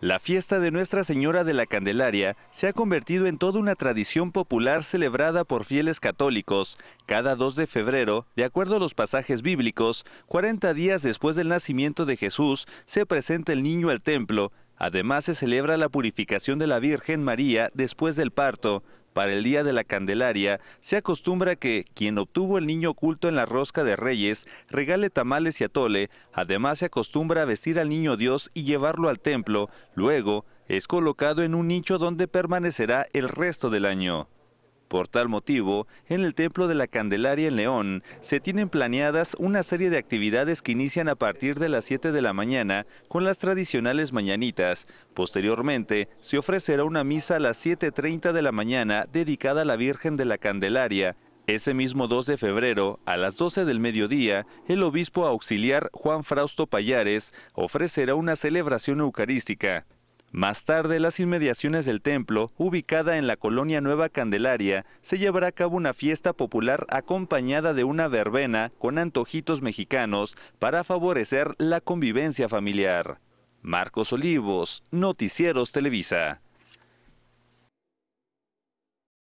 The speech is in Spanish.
La fiesta de Nuestra Señora de la Candelaria se ha convertido en toda una tradición popular celebrada por fieles católicos cada 2 de febrero, de acuerdo a los pasajes bíblicos, 40 días después del nacimiento de Jesús se presenta el niño al templo, además se celebra la purificación de la Virgen María después del parto, para el Día de la Candelaria, se acostumbra que quien obtuvo el niño oculto en la rosca de reyes regale tamales y atole, además se acostumbra a vestir al niño Dios y llevarlo al templo, luego es colocado en un nicho donde permanecerá el resto del año. Por tal motivo, en el Templo de la Candelaria en León se tienen planeadas una serie de actividades que inician a partir de las 7 de la mañana con las tradicionales mañanitas. Posteriormente, se ofrecerá una misa a las 7.30 de la mañana dedicada a la Virgen de la Candelaria. Ese mismo 2 de febrero, a las 12 del mediodía, el obispo auxiliar Juan Frausto Payares ofrecerá una celebración eucarística. Más tarde, las inmediaciones del templo, ubicada en la colonia Nueva Candelaria, se llevará a cabo una fiesta popular acompañada de una verbena con antojitos mexicanos para favorecer la convivencia familiar. Marcos Olivos, Noticieros Televisa.